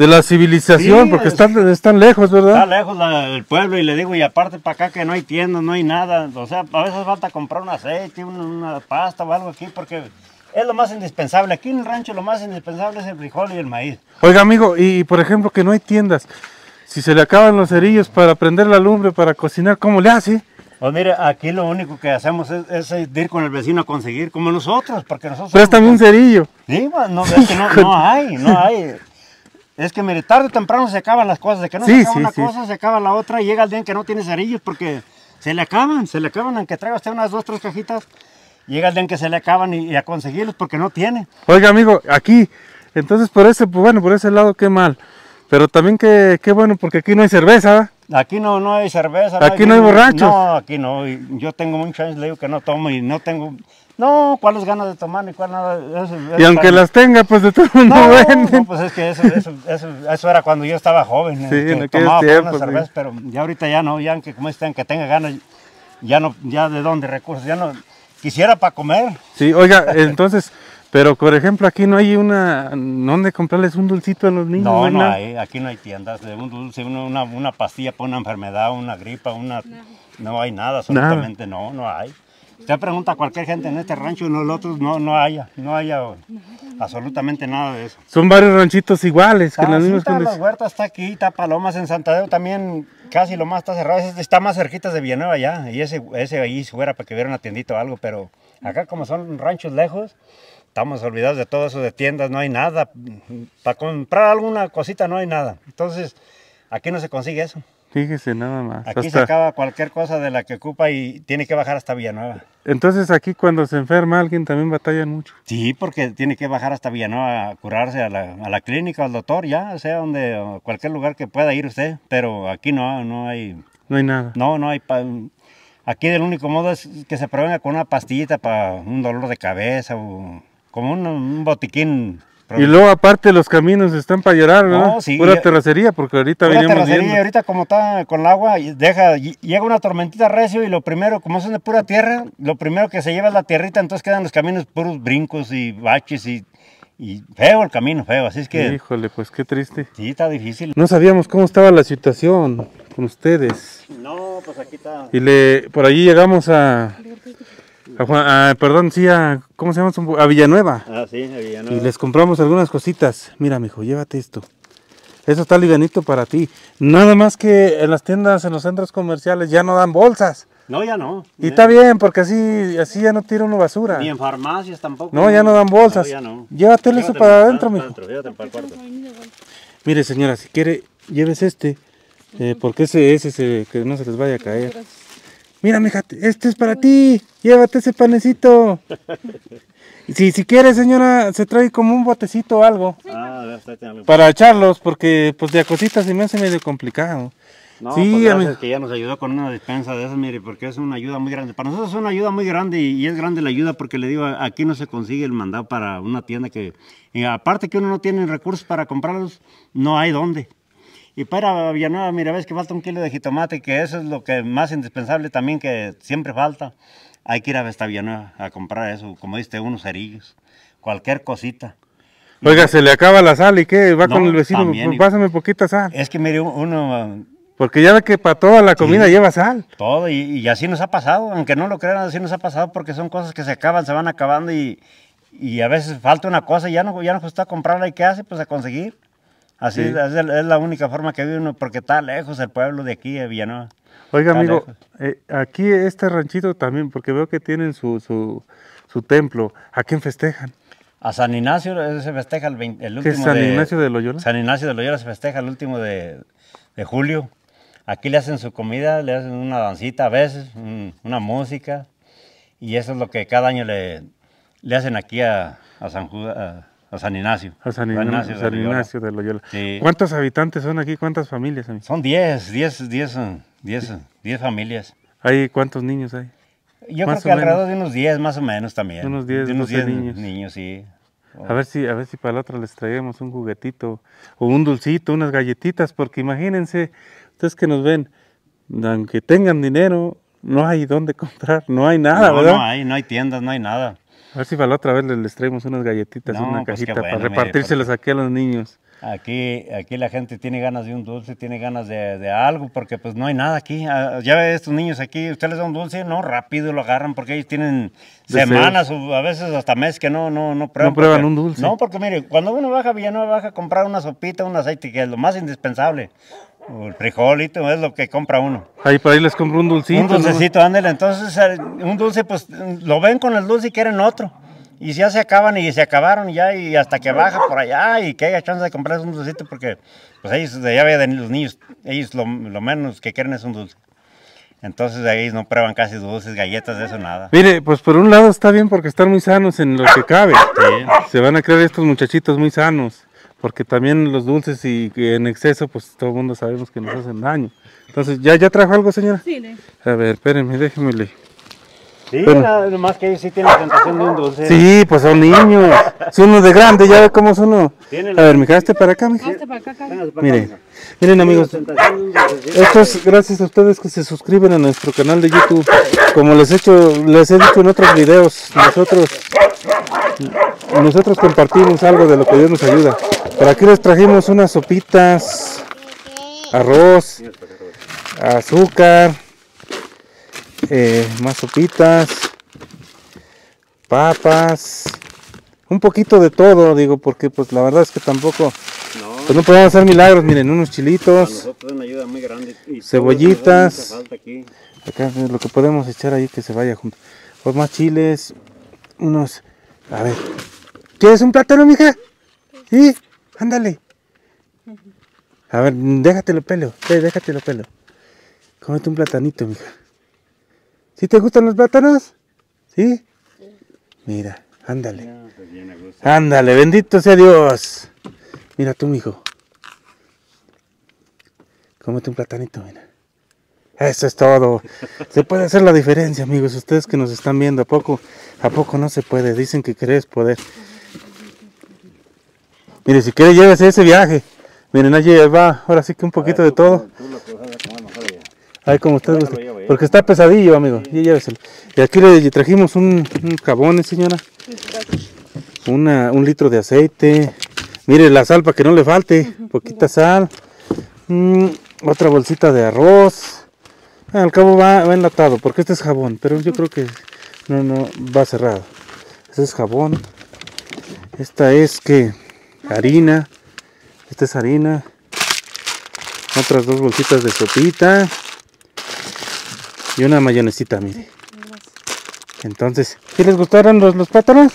de la civilización, porque están, lejos, ¿verdad? Está lejos del el pueblo y le digo, y aparte para acá que no hay tiendas, no hay nada. O sea, a veces falta comprar un aceite, una, pasta o algo aquí, porque es lo más indispensable. Aquí en el rancho lo más indispensable es el frijol y el maíz. Oiga, amigo, y por ejemplo que no hay tiendas, si se le acaban los cerillos para prender la lumbre, para cocinar, ¿cómo le hace? Pues mire, aquí lo único que hacemos es, ir con el vecino a conseguir, como nosotros, porque nosotros... Préstame un cerillo. Sí, no, que no hay, no hay. Es que mire, tarde o temprano se acaban las cosas, de que no se acaba una cosa, se acaba la otra y llega el día en que no tiene cerillos porque se le acaban, se le acaban, aunque traiga usted unas dos, tres cajitas, llega el día en que se le acaban y, a conseguirlos porque no tiene. Oiga amigo, aquí, entonces por ese, pues, bueno, por ese lado qué mal, pero también qué, bueno porque aquí no hay cerveza, Aquí no, no hay cerveza. Aquí no hay, borrachos. No, aquí no. Yo tengo muchos años, le digo que no tomo y no tengo no, ¿cuál los ganas de tomar ni cuál nada? y aunque las tenga, pues de todo mundo no venden. No, pues es que eso, eso, era cuando yo estaba joven. Eh, que tomaba tiempo, cerveza, pero ya ahorita ya no, ya aunque como estén, que tenga ganas, ya no, ya de dónde recursos, ya no, quisiera para comer. Sí, oiga, entonces, pero por ejemplo aquí no hay una, ¿dónde comprarles un dulcito a los niños? No, no, hay, aquí no hay tiendas, de un dulce, una, pastilla para una enfermedad, una gripa, una, no, hay nada, absolutamente no, no hay ya pregunta cualquier gente en este rancho no, no haya, no haya absolutamente nada de eso. Son varios ranchitos iguales. Que la huerta está aquí, está Palomas en Santadeo también casi lo más está cerrado. Está más cerquita de Villanueva ya y ese, ese ahí fuera para que hubiera una tiendita o algo, pero acá como son ranchos lejos, estamos olvidados de todo eso de tiendas, no hay nada. Para comprar alguna cosita no hay nada. Entonces, aquí no se consigue eso. Fíjese nada más. Aquí se acaba cualquier cosa de la que ocupa y tiene que bajar hasta Villanueva. Entonces aquí cuando se enferma alguien también batalla mucho. Sí, porque tiene que bajar hasta Villanueva a curarse a la, clínica, al doctor, ya, sea, donde cualquier lugar que pueda ir usted, pero aquí no, no hay... No hay nada. No, no hay... Pa... Aquí el único modo es que se provenga con una pastillita para un dolor de cabeza o como un botiquín y luego aparte los caminos están para llorar, ¿no? No, sí. Pura terracería, porque ahorita veníamos terracería, ahorita como está con el agua, deja, llega una tormentita recio y lo primero, como son de pura tierra, lo primero que se lleva es la tierrita, entonces quedan los caminos puros brincos y baches y, y feo el camino, feo, así es que... Híjole, pues qué triste. Sí, está difícil. No sabíamos cómo estaba la situación con ustedes. No, pues aquí está. Y le, por allí llegamos a perdón, sí, a, ¿cómo se llama? A Villanueva. Ah, sí, a Villanueva. Y les compramos algunas cositas. Mira, mijo, llévate esto. Eso está livianito para ti. Nada más que en las tiendas, en los centros comerciales, ya no dan bolsas. No, ya no. Y está bien, porque así, así ya no tira uno basura. Ni en farmacias tampoco. No, ya no dan bolsas. ya no. Llévatelo eso para adentro, mijo. para el cuarto. Mire, señora, si quiere, lleves este. Eh, porque ese, es ese, que no se les vaya a caer mira, mija, este es para ti, llévate ese panecito. si, si quiere, señora, se trae como un botecito o algo. Ah, para echarlos, porque pues de cositas se me hace medio complicado. No, sí, pues, gracias que ya nos ayudó con una despensa de esas, mire, porque es una ayuda muy grande. Para nosotros es una ayuda muy grande y, y es grande la ayuda porque le digo, aquí no se consigue el mandado para una tienda que, eh, aparte que uno no tiene recursos para comprarlos, no hay dónde. Y para Villanueva, mira, ves que falta un kilo de jitomate, que eso es lo que más indispensable también, que siempre falta. Hay que ir a esta Villanueva a comprar eso, como diste, unos cerillos, cualquier cosita. Oiga, se le acaba la sal y qué, va con el vecino, pásame poquita sal. Es que mire, uno... Porque ya ve que para toda la comida lleva sal. Todo, y, así nos ha pasado, aunque no lo crean, así nos ha pasado porque son cosas que se acaban, se van acabando y, a veces falta una cosa y ya no, ya no está comprarla y qué hace, pues a conseguir. Así es, es, la única forma que vive uno, porque está lejos el pueblo de aquí, de Villanueva. Oiga, amigo, eh, aquí este ranchito también, porque veo que tienen su, templo. ¿A quién festejan? A San Ignacio se festeja el, último San de, Ignacio de Loyola? San Ignacio de Loyola se festeja el último de, julio. Aquí le hacen su comida, le hacen una dancita a veces, una música. Y eso es lo que cada año le, le hacen aquí a, San Judas a San Ignacio. A San, Ignacio, de Loyola. ¿Cuántos habitantes son aquí? ¿Cuántas familias? Son 10, 10, 10, 10, 10 familias. ¿Hay cuántos niños hay? Yo creo que alrededor de unos 10 más o menos también. Unos 10, niños. niños. sí. A ver si a ver si para la otra les traemos un juguetito o un dulcito, unas galletitas, porque imagínense, ustedes que nos ven, aunque tengan dinero, no hay dónde comprar, no hay nada, ¿verdad? No hay, no hay tiendas, no hay nada. A ver si para la otra vez les traemos unas galletitas, una pues cajita para repartírselas aquí a los niños. Aquí, aquí la gente tiene ganas de un dulce, tiene ganas de, algo, porque pues no hay nada aquí. Ah, ya ve estos niños aquí, usted les da un dulce, no, rápido lo agarran, porque ellos tienen semanas o a veces hasta meses que no, no, no prueban. No prueban un dulce. No, porque mire, cuando uno baja a Villanueva, baja a comprar una sopita, un aceite, que es lo más indispensable o el frijolito, es lo que compra uno. Ahí por ahí les compro un dulcito. Un dulcecito, ándale. Entonces, eh, un dulce, pues lo ven con las dulce y quieren otro. Y ya se acaban y se acabaron ya y hasta que baja por allá y que haya chance de comprarse un dulcito porque pues ellos, de allá los niños, ellos lo, menos que quieren es un dulce. Entonces ahí no prueban casi dulces, galletas, de eso nada. Mire, pues por un lado está bien porque están muy sanos en lo que cabe. Se van a creer estos muchachitos muy sanos porque también los dulces y, en exceso, pues todo el mundo sabemos que nos hacen daño. Entonces, ¿ya, ya trajo algo, señora? Sí, le. A ver, espérenme, déjenme leer Sí, nada, nomás que ellos sí tienen de un dulce. Sí, pues son niños. Son unos de grande, ya ve cómo son A ver, mija, este para acá, mija. para acá, Miren, miren amigos. Estos, gracias a ustedes que se suscriben a nuestro canal de YouTube. Como les he, hecho, les he dicho en otros videos, nosotros, nosotros compartimos algo de lo que Dios nos ayuda. Para aquí les trajimos unas sopitas, arroz, azúcar, eh, más sopitas, papas, un poquito de todo, digo, porque pues la verdad es que tampoco, pues, no, podemos hacer milagros, miren, unos chilitos, cebollitas, lo que podemos echar ahí que se vaya junto, pues más chiles, unos, a ver, ¿quieres un plátano, mija? Sí ándale. A ver, déjate los pelos, déjate los pelo Cómete un platanito, mija. ¿Sí te gustan los plátanos? ¿Sí? Mira, ándale. Pues, ándale, bendito sea Dios. Mira tú, mijo. Cómete un platanito, mira. Eso es todo. Se puede hacer la diferencia, amigos. Ustedes que nos están viendo, ¿a poco, a poco no se puede? Dicen que crees poder. Mire, si quiere llévese ese viaje. Miren, allí va, ahora sí que un poquito de todo. Ahí como usted Porque está pesadillo, amigo. Y lléveselo. Y aquí le trajimos un, jabón, eh, señora. un litro de aceite. Mire la sal para que no le falte. Poquita sal. Mm, otra bolsita de arroz. Ah, al cabo va, va, enlatado, porque este es jabón. Pero yo creo que no, no va cerrado. Este es jabón. Esta es que harina. Esta es harina. Otras dos bolsitas de sopita. Y una mayonesita, mire. Entonces, ¿qué les gustaron los, los plátanos?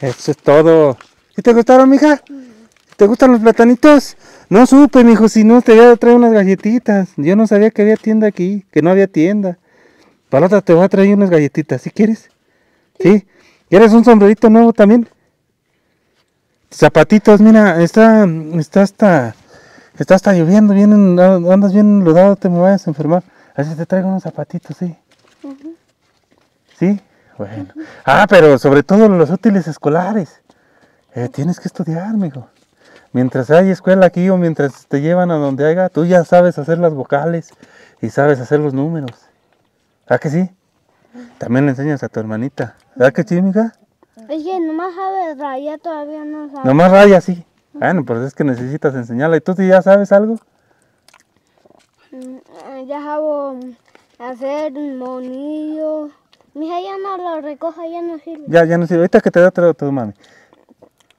Eso es todo. ¿Y te gustaron, mija? ¿Te gustan los platanitos? No supe, mijo, si no te voy a traer unas galletitas. Yo no sabía que había tienda aquí, que no había tienda. Para te voy a traer unas galletitas, si quieres? ¿Sí? ¿Quieres un sombrerito nuevo también? Zapatitos, mira, está, está hasta, está lloviendo, vienen, andas bien enlodado, te me vayas a enfermar. Así te traigo unos zapatitos, sí. ¿Sí? Bueno. Ah, pero sobre todo los útiles escolares. Eh, tienes que estudiar, amigo. Mientras hay escuela aquí o mientras te llevan a donde haya, tú ya sabes hacer las vocales y sabes hacer los números. ¿Ah que sí? También le enseñas a tu hermanita. ¿Ah que sí, Oye, nomás sabe raya, todavía no sabe. Nomás raya, sí. Bueno, pues es que necesitas enseñarla. ¿Y tú ya sabes algo? Mm, eh, ya sabo mm, hacer monillo. Mija, ya no lo recoja, ya no sirve. Ya, ya no sirve. Ahorita que te da otro tu mami.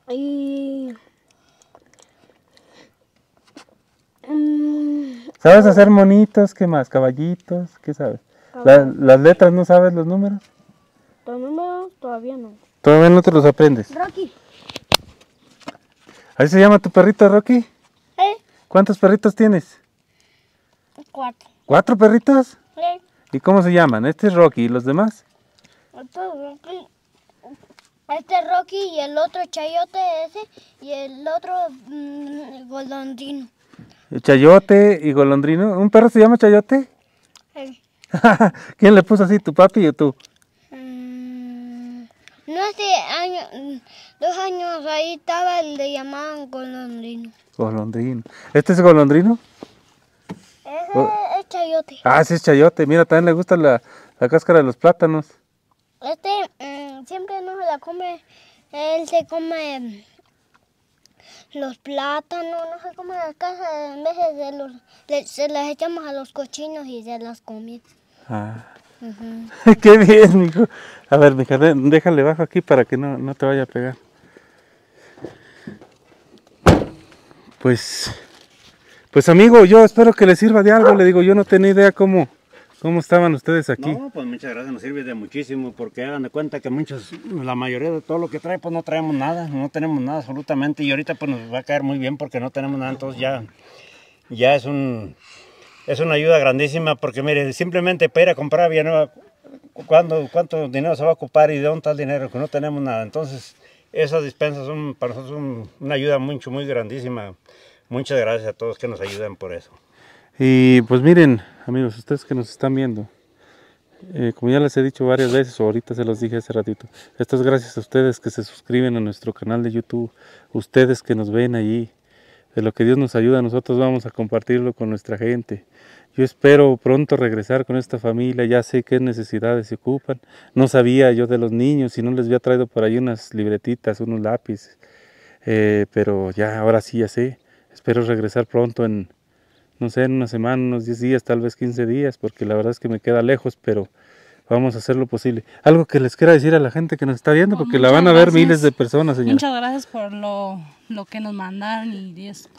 Y... Mm, ¿Sabes hacer monitos? ¿Qué más? ¿Caballitos? ¿Qué sabes? ¿Las letras no sabes los números? Los números todavía no. Todavía no te los aprendes. Rocky. ¿Ahí se llama tu perrito, Rocky? ¿Cuántos perritos tienes? Cuatro. ¿Cuatro perritos? Sí. ¿Y cómo se llaman? Este es Rocky, ¿y los demás? Este es Rocky. y el otro chayote ese y el otro mmm, golondrino. Chayote y golondrino. ¿Un perro se llama chayote? Sí. ¿Quién le puso así, tu papi o tú? No hace este años, dos años ahí estaba el de llamaban golondrino. Golondrino. ¿Este es golondrino? Ese oh. es chayote. Ah, ese es chayote. Mira, también le gusta la, la cáscara de los plátanos. Este mm, siempre no se la come. Él se come mm, los plátanos, no se come las casas. En vez de los, se las echamos a los cochinos y se las comen. Ah. Qué bien, A ver, mija, déjale bajo aquí para que no, te vaya a pegar. Pues, pues amigo, yo espero que le sirva de algo. Le digo, yo no tenía idea cómo, ¿Cómo estaban ustedes aquí? No, pues muchas gracias, nos sirve de muchísimo porque hagan de cuenta que muchos, la mayoría de todo lo que trae, pues no traemos nada, no tenemos nada absolutamente y ahorita pues nos va a caer muy bien porque no tenemos nada, entonces ya, ya es un, es una ayuda grandísima porque, mire, simplemente para ir a comprar Villanueva, ¿cuánto dinero se va a ocupar y de dónde tal dinero? Que no tenemos nada. Entonces, esas dispensas son para nosotros una ayuda mucho, muy grandísima. Muchas gracias a todos que nos ayudan por eso. Y pues miren, amigos, ustedes que nos están viendo, eh, como ya les he dicho varias veces, o ahorita se los dije hace ratito, esto gracias a ustedes que se suscriben a nuestro canal de YouTube, ustedes que nos ven allí, de lo que Dios nos ayuda, nosotros vamos a compartirlo con nuestra gente. Yo espero pronto regresar con esta familia, ya sé qué necesidades se ocupan. No sabía yo de los niños si no les había traído por ahí unas libretitas, unos lápices. Eh, pero ya, ahora sí, ya sé. Espero regresar pronto en, no sé, en una semana, unos 10 días, tal vez 15 días, porque la verdad es que me queda lejos, pero vamos a hacer lo posible. Algo que les quiera decir a la gente que nos está viendo, porque la van a ver miles de personas, señora. Muchas gracias por lo, lo que nos mandaron y esto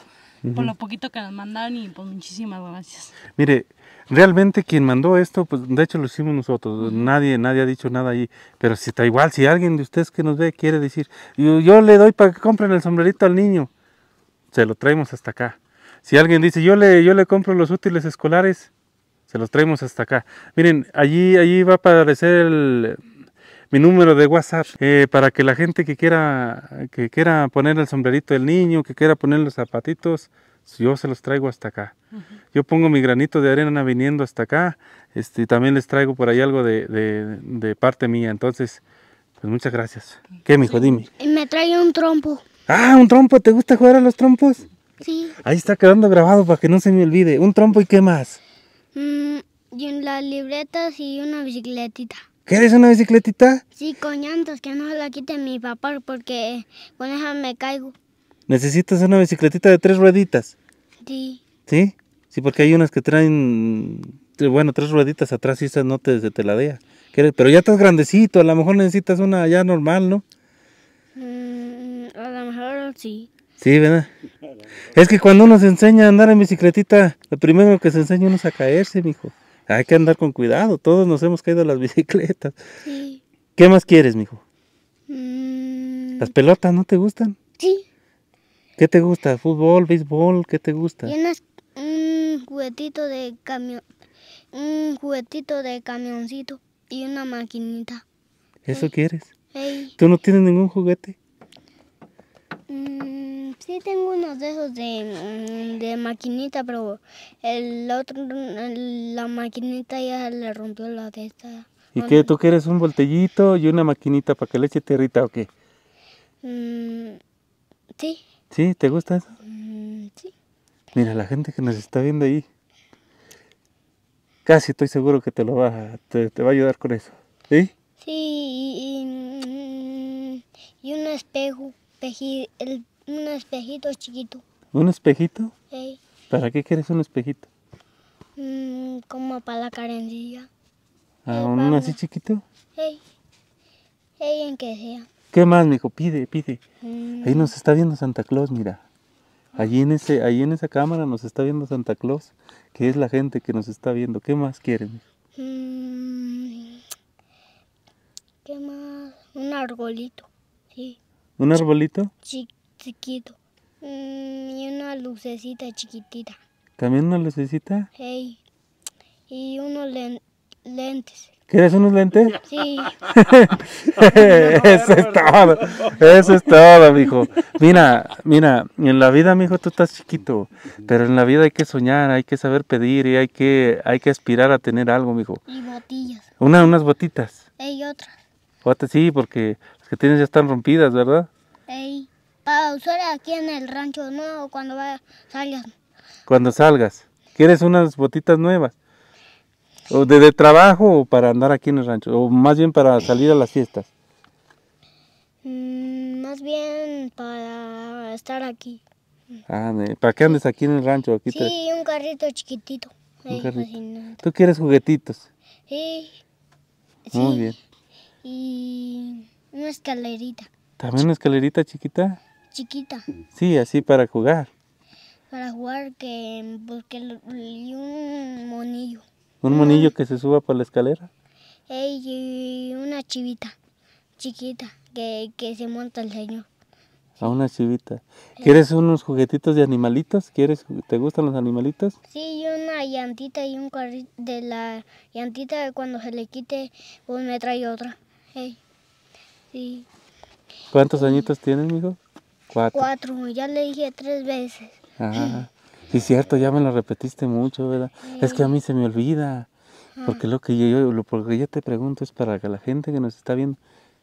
por lo poquito que nos mandaron y pues muchísimas gracias. Mire, realmente quien mandó esto, pues de hecho lo hicimos nosotros, nadie, nadie ha dicho nada ahí, pero si está igual, si alguien de ustedes que nos ve quiere decir, yo, le doy para que compren el sombrerito al niño, se lo traemos hasta acá. Si alguien dice, yo le, yo le compro los útiles escolares, se los traemos hasta acá. Miren, allí, allí va a aparecer el, mi número de WhatsApp eh, para que la gente que quiera, que quiera poner el sombrerito del niño, que quiera poner los zapatitos, yo se los traigo hasta acá. Yo pongo mi granito de arena viniendo hasta acá este, también les traigo por ahí algo de, parte mía. Entonces, pues muchas gracias. ¿Qué, mijo? Dime. Me trae un trompo. Ah, un trompo. ¿Te gusta jugar a los trompos? Sí. Ahí está quedando grabado para que no se me olvide. Un trompo y qué más. Mm, y en las libretas y una bicicletita. ¿Quieres una bicicletita? Sí, coñantas, que no la quite mi papá porque con esa me caigo. ¿Necesitas una bicicletita de tres rueditas? Sí. ¿Sí? Sí, porque hay unas que traen, eh, bueno, tres rueditas atrás y esas no te, se te la dea. Pero ya estás grandecito, a lo mejor necesitas una ya normal, ¿no? Mm, a lo mejor sí. Sí, ¿verdad? Es que cuando uno se enseña a andar en bicicletita, lo primero que se enseña uno es a caerse, mijo hay que andar con cuidado. Todos nos hemos caído las bicicletas. Sí. ¿Qué más quieres, mijo? Mm. ¿Las pelotas no te gustan? Sí. ¿Qué te gusta? ¿Fútbol, béisbol? ¿Qué te gusta? Tienes un juguetito de camión, un juguetito de camioncito y una maquinita. ¿Eso quieres? ¿Tú no tienes ningún juguete? tengo unos de esos de, mm, maquinita, pero el otro, la maquinita ya le rompió la de ¿Y que qué? ¿Tú quieres un voltellito y una maquinita para que le eche tierrita o qué? Mm, sí. ¿Sí? ¿Te gusta eso? Mm, sí. Mira, la gente que nos está viendo ahí, casi estoy seguro que te lo va, te, va a ayudar con eso. ¿Sí? Sí, y, un espejo, el un espejito chiquito. ¿Un espejito? Sí. ¿Para qué quieres un espejito? Mm, como para la carencilla. ¿Aún así chiquito? Sí. Sí, en que sea. ¿Qué más, mijo? Pide, pide. Mm. Ahí nos está viendo Santa Claus, mira. Allí en, ese, en esa cámara nos está viendo Santa Claus, que es la gente que nos está viendo. ¿Qué más quieres, mijo? Mm. ¿Qué más? Un arbolito, sí. ¿Un arbolito? Sí chiquito. Mm, y una lucecita chiquitita. ¿También una lucecita? Y unos lentes. ¿Quieres unos lentes? Sí. eso es todo, eso es todo, mijo. Mira, mira, en la vida, mijo, tú estás chiquito, pero en la vida hay que soñar, hay que saber pedir y hay que, hay que aspirar a tener algo, mijo. Y botillas. Una, unas botitas. Y otras. Otras, sí, porque las que tienes ya están rompidas, ¿verdad? Para usar aquí en el rancho nuevo cuando salgas. Cuando salgas. ¿Quieres unas botitas nuevas? ¿O de, trabajo o para andar aquí en el rancho? ¿O más bien para salir a las fiestas? Mm, más bien para estar aquí. Ah, ¿Para qué andes aquí en el rancho? sí, un carrito chiquitito. ¿Tú quieres juguetitos? Sí. Muy bien. Y una escalerita. ¿También una escalerita chiquita? chiquita. Sí, así para jugar. Para jugar que pues, un monillo. ¿Un monillo que se suba por la escalera? Y una chivita chiquita que, se monta el señor. A una chivita. ¿Quieres unos juguetitos de animalitos? ¿Quieres, ¿Te gustan los animalitos? Sí, y una llantita y un carrito de la llantita cuando se le quite, pues me trae otra. Hey. Sí. ¿Cuántos añitos tienes, mijo? Cuatro. ya le dije tres veces. Ah, y cierto, ya me lo repetiste mucho, ¿verdad? Es que a mí se me olvida. Porque lo que yo, lo, porque yo te pregunto es para que la gente que nos está viendo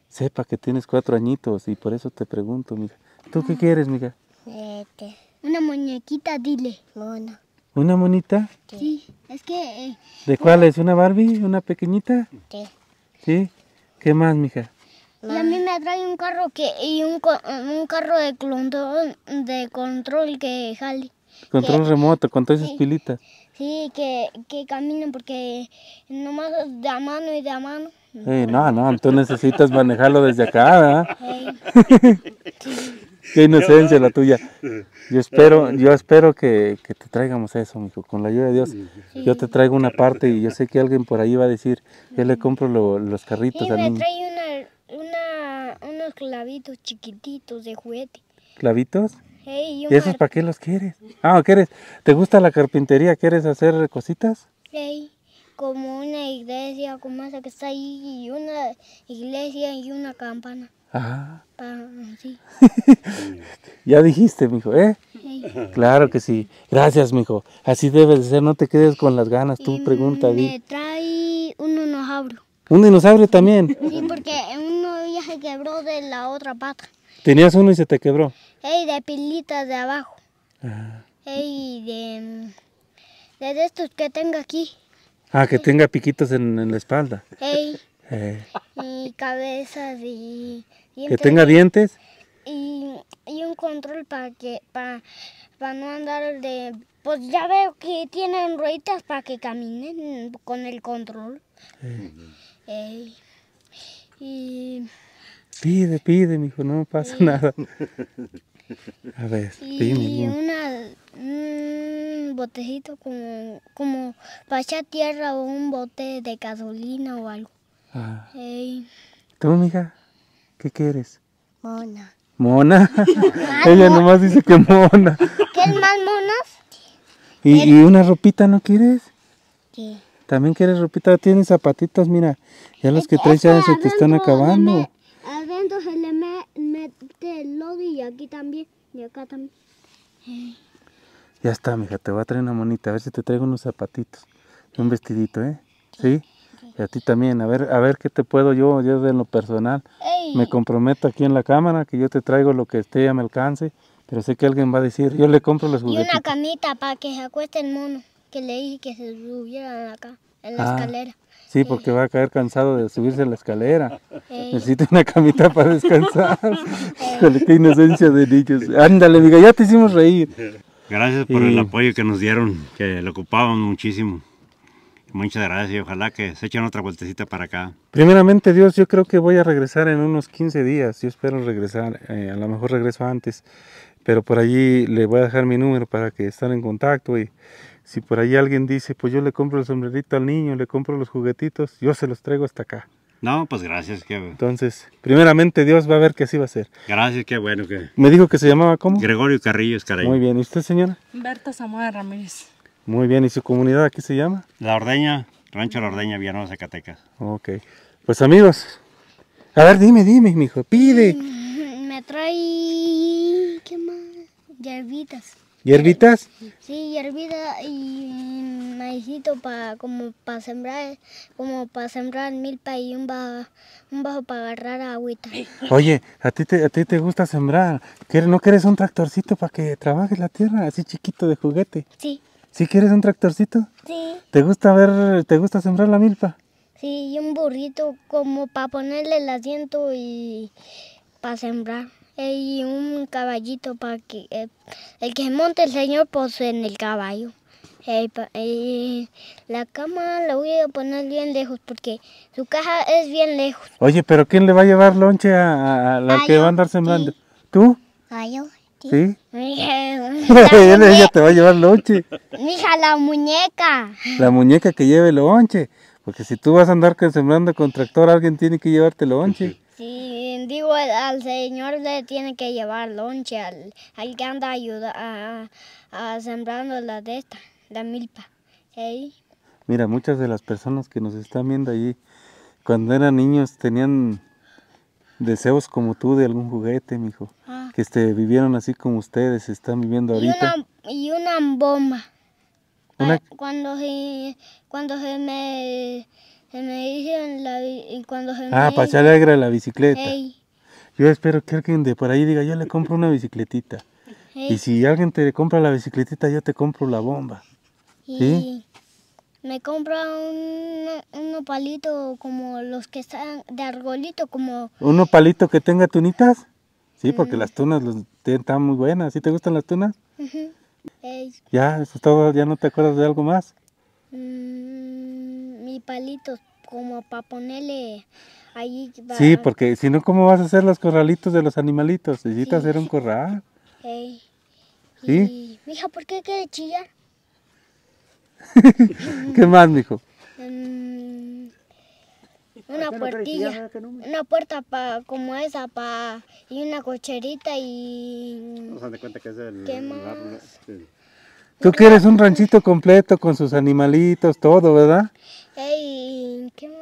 sepa que tienes cuatro añitos y por eso te pregunto, mija. ¿Tú qué ah. quieres, mija? una muñequita, dile, mona. ¿Una monita? Sí, es que... Eh, ¿De cuál es? ¿Una Barbie? ¿Una pequeñita? Sí. ¿Sí? ¿Qué más, mija? Y a mí me trae un carro que y un, un carro de control, de control que jale. Control remoto, con todas esas pilitas. Sí, que, que caminen porque nomás de a mano y de a mano. no, no, tú necesitas manejarlo desde acá, Qué inocencia la tuya. Yo espero, yo espero que, que te traigamos eso, mijo, con la ayuda de Dios. Yo te traigo una parte y yo sé que alguien por ahí va a decir, yo le compro los carritos sí, mí. una clavitos chiquititos de juguete. ¿Clavitos? ¿Y esos para qué los quieres? Ah, ¿quieres? ¿Te gusta la carpintería? ¿Quieres hacer cositas? Sí, como una iglesia, como esa que está ahí, y una iglesia y una campana. Ah. sí. ya dijiste, mijo, ¿eh? Claro que sí. Gracias, mijo. Así debe de ser, no te quedes con las ganas. Tú pregunta. Me trae un dinosaurio. ¿Un dinosaurio también? Sí, porque uno se quebró de la otra pata. ¿Tenías uno y se te quebró? Ey, de pilitas de abajo. Ajá. Ah. Ey, de, de estos que tenga aquí. Ah, que tenga piquitos en, la espalda. Ey. Eh. Y cabezas y... que tenga dientes. Y, un control para que para no andar de... Pues ya veo que tienen rueditas para que caminen con el control. Eh. Y... Pide, pide, mijo, no pasa mm. nada. A ver, y un botecito como, como para tierra o un bote de gasolina o algo. Ah. ¿Tú, mija? ¿Qué quieres? Mona. ¿Mona? Ella nomás dice que mona. ¿Quieres más monas? ¿Y, ¿Y, una ropita no quieres? Sí. ¿También quieres ropita? Tienes zapatitos, mira. Ya los que traes ya se te están acabando aquí también, y acá también. Ya está, mija, te voy a traer una monita. A ver si te traigo unos zapatitos un vestidito, ¿eh? ¿Sí? Y a ti también. A ver, a ver qué te puedo yo, yo de lo personal. Me comprometo aquí en la cámara que yo te traigo lo que esté a me alcance. Pero sé que alguien va a decir, yo le compro los juguetes. Y una camita para que se acueste el mono, que le dije que se subiera acá, en la ah. escalera. Sí, porque va a caer cansado de subirse la escalera. Necesita una camita para descansar. qué inocencia de niños. Ándale, amiga, ya te hicimos reír. Gracias por el apoyo que nos dieron, que lo ocupaban muchísimo. Muchas gracias y ojalá que se echen otra vueltecita para acá. Primeramente, Dios, yo creo que voy a regresar en unos 15 días. Yo espero regresar, eh, a lo mejor regreso antes, pero por allí le voy a dejar mi número para que estén en contacto y, si por ahí alguien dice, pues yo le compro el sombrerito al niño, le compro los juguetitos, yo se los traigo hasta acá. No, pues gracias, bueno. Entonces, primeramente Dios va a ver que así va a ser. Gracias, qué bueno que... Me dijo que se llamaba ¿cómo? Gregorio Carrillo Escaray. Muy bien, ¿y usted señora? Berta Zamora Ramírez. Muy bien, ¿y su comunidad aquí se llama? La Ordeña, Rancho La Ordeña, Villanueva, Zacatecas. Ok, pues amigos, a ver, dime, dime, hijo, pide. Mm, me trae... ¿qué más? ¿Hierbitas? Sí, hierbita y maicito para como para sembrar, como para sembrar milpa y un bajo, un para agarrar agüita. Oye, a ti te, a ti te gusta sembrar. ¿No quieres un tractorcito para que trabaje la tierra así chiquito de juguete? Sí. ¿Sí quieres un tractorcito? Sí. ¿Te gusta ver, te gusta sembrar la milpa? Sí, y un burrito como para ponerle el asiento y para sembrar y un caballito para que eh, el que monte el señor posee pues, en el caballo. Eh, la cama la voy a poner bien lejos porque su caja es bien lejos. Oye, pero ¿quién le va a llevar lonche a, la ah, que va a andar sembrando? ¿Tú? Ay, ah, yo. ¿Sí? Ella te va a llevar lonche. Mija, la muñeca. La muñeca que lleve lonche. Porque si tú vas a andar sembrando con tractor, alguien tiene que llevarte lonche. Sí, digo, al Señor le tiene que llevar lonche al, al que anda ayuda, a, a, sembrando la de esta, la milpa. ¿eh? Mira, muchas de las personas que nos están viendo allí, cuando eran niños tenían deseos como tú de algún juguete, mijo. Ah. Que este, vivieron así como ustedes están viviendo ahorita. Y una, bomba. Cuando, cuando se me se me dice en la cuando se Ah, para la bicicleta. Yo espero que alguien de por ahí diga, yo le compro una bicicletita. Y si alguien te compra la bicicletita, yo te compro la bomba. ¿Sí? Me compra un, un palito como los que están de arbolito, como... ¿Un palito que tenga tunitas? Sí, mm. porque las tunas están muy buenas. ¿Sí te gustan las tunas? Ya, eso es todo. ¿Ya no te acuerdas de algo más? Mm y palitos como para ponerle ahí. Sí, porque si no, ¿cómo vas a hacer los corralitos de los animalitos? Necesitas hacer un corral. ¿Sí? Y... Mija, ¿por qué quiere chillar? ¿Qué más, mijo? Mm, una puertilla, una puerta pa, como esa pa, y una cocherita y... No que es Tú quieres un ranchito completo con sus animalitos, todo, ¿verdad? Ey, ¿qué más?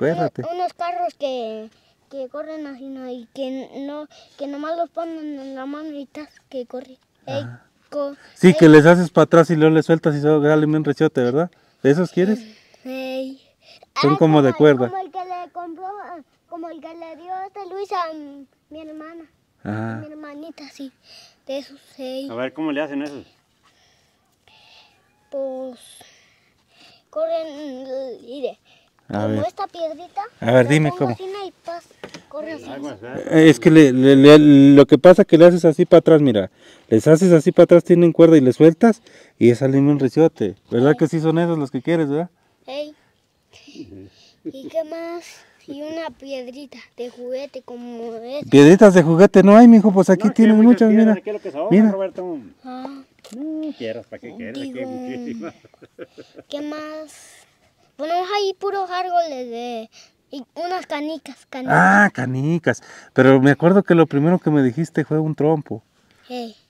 Eh, unos, carros que, que corren así, ¿no? Y que no, que nomás los ponen en la manita que corre. Ah. sí, que les haces para atrás y luego les sueltas y salen un rechote, ¿verdad? ¿De esos quieres? Son ah, como, de cuerda. Como el que le compró, como el que le dio a este Luis a mi hermana. Ajá. mi hermanita, sí. De esos, seis. A ver, ¿cómo le hacen esos? Pues corren y como esta piedrita. A ver, dime cómo. es que lo que pasa es que le haces así para atrás, mira. Les haces así para atrás, tienen cuerda y le sueltas y sale salen un risote. ¿Verdad que sí son esos los que quieres, verdad? ¿Y qué más? Y una piedrita de juguete como esa. Piedritas de juguete no hay, mijo, pues aquí tienen muchas, mira. No ¿para qué eh, ¿Qué más? Ponemos ahí puros árboles de... Y unas canicas, canicas. Ah, canicas. Pero me acuerdo que lo primero que me dijiste fue un trompo.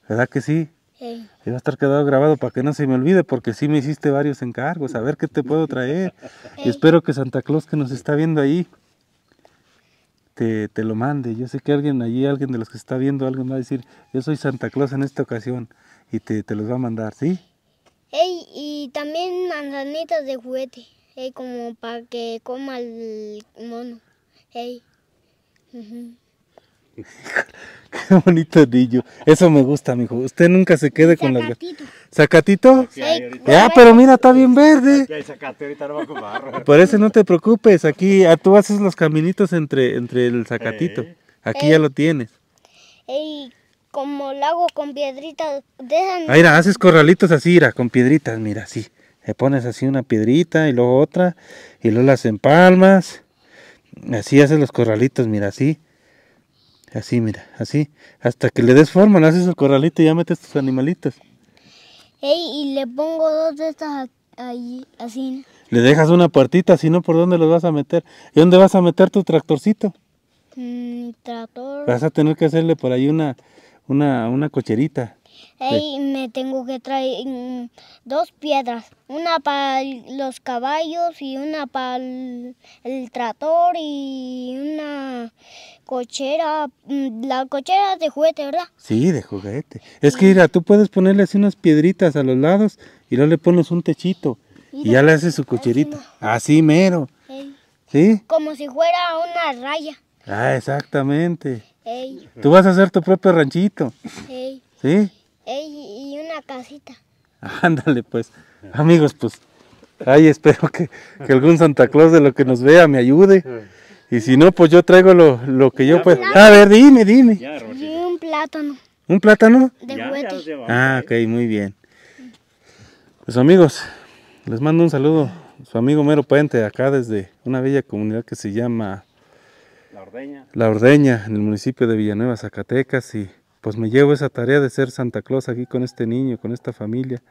¿Verdad que sí? Sí. va a estar quedado grabado para que no se me olvide, porque sí me hiciste varios encargos. A ver qué te puedo traer. Y espero que Santa Claus que nos está viendo ahí te, te, lo mande. Yo sé que alguien allí, alguien de los que está viendo, alguien va a decir, yo soy Santa Claus en esta ocasión te, los va a mandar, ¿sí? y también manzanitas de juguete, como para que coma el mono. ey Qué bonito Eso me gusta, mijo. Usted nunca se quede con las... ¿Sacatito? Sacatito Ya, pero mira, está bien verde. Por eso no te preocupes. Aquí ah, tú haces los caminitos entre, entre el sacatito Aquí ya lo tienes como lo hago con piedritas. déjame... mira, haces corralitos así, mira, con piedritas, mira, así. Le pones así una piedrita y luego otra, y luego las empalmas. Así haces los corralitos, mira, así. Así, mira, así. Hasta que le des forma, le haces el corralito y ya metes tus animalitos. Ey, y le pongo dos de estas ahí, así. Le dejas una puertita, si no, ¿por dónde los vas a meter? ¿Y dónde vas a meter tu tractorcito? Mm, mi tractor. Vas a tener que hacerle por ahí una, una, una cocherita. me tengo que traer mm, dos piedras, una para los caballos y una para el, trator y una cochera, mm, la cochera de juguete, ¿verdad? Sí, de juguete. Es que mira, tú puedes ponerle así unas piedritas a los lados y luego le pones un techito y ya le haces su cocherita, así mero. ¿Sí? Como si fuera una raya. Ah, exactamente. Tú vas a hacer tu propio ranchito. Ey. ¿Sí? y una casita. Ándale, pues. Amigos, pues. ahí espero que, algún Santa Claus de lo que nos vea me ayude. Y si no, pues yo traigo lo, que yo pueda. A ver, dime, dime. un plátano. ¿Un plátano? De juguete. Ah, ok, muy bien. Pues amigos, les mando un saludo. Su amigo Mero Puente, acá desde una bella comunidad que se llama la ordeña en el municipio de Villanueva, Zacatecas. Y pues me llevo esa tarea de ser Santa Claus aquí con este niño, con esta familia.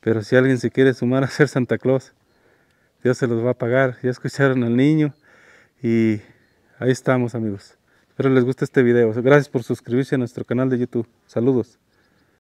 Pero si alguien se quiere sumar a ser Santa Claus, Dios se los va a pagar. Ya escucharon al niño y ahí estamos amigos. Espero les guste este video. Gracias por suscribirse a nuestro canal de YouTube. Saludos.